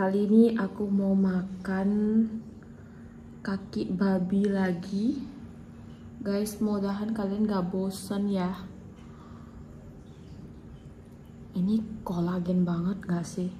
kali ini aku mau makan kaki babi lagi guys mudahan kalian gak bosen ya ini kolagen banget gak sih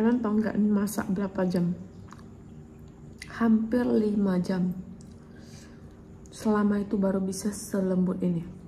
kalian tau nggak ini masak berapa jam hampir 5 jam selama itu baru bisa selembut ini